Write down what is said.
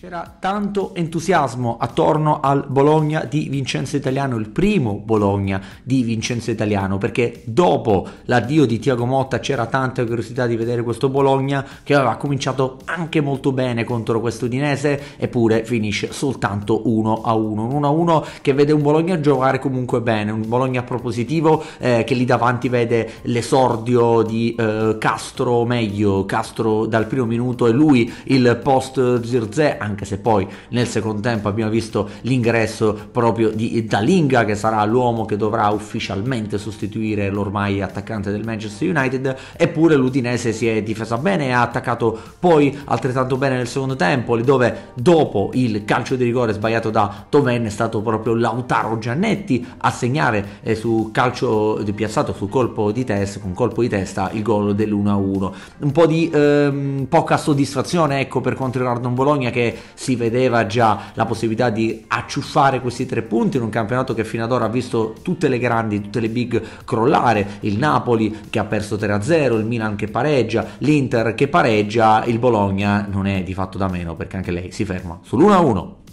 C'era tanto entusiasmo attorno al Bologna di Vincenzo Italiano, il primo Bologna di Vincenzo Italiano, perché dopo l'addio di Tiago Motta c'era tanta curiosità di vedere questo Bologna che aveva cominciato anche molto bene contro questo Udinese, eppure finisce soltanto 1-1. a Un 1-1 a che vede un Bologna giocare comunque bene, un Bologna propositivo eh, che lì davanti vede l'esordio di eh, Castro, meglio Castro dal primo minuto e lui il post Zirze anche se poi nel secondo tempo abbiamo visto l'ingresso proprio di Dalinga che sarà l'uomo che dovrà ufficialmente sostituire l'ormai attaccante del Manchester United, eppure l'Udinese si è difesa bene e ha attaccato poi altrettanto bene nel secondo tempo, dove dopo il calcio di rigore sbagliato da Toven è stato proprio Lautaro Giannetti a segnare eh, su calcio di piazzato su colpo di testa, con colpo di testa il gol dell'1-1. Un po' di ehm, poca soddisfazione ecco per quanto riguarda Nardon Bologna che si vedeva già la possibilità di acciuffare questi tre punti in un campionato che fino ad ora ha visto tutte le grandi, tutte le big crollare, il Napoli che ha perso 3-0, il Milan che pareggia, l'Inter che pareggia, il Bologna non è di fatto da meno perché anche lei si ferma sull'1-1.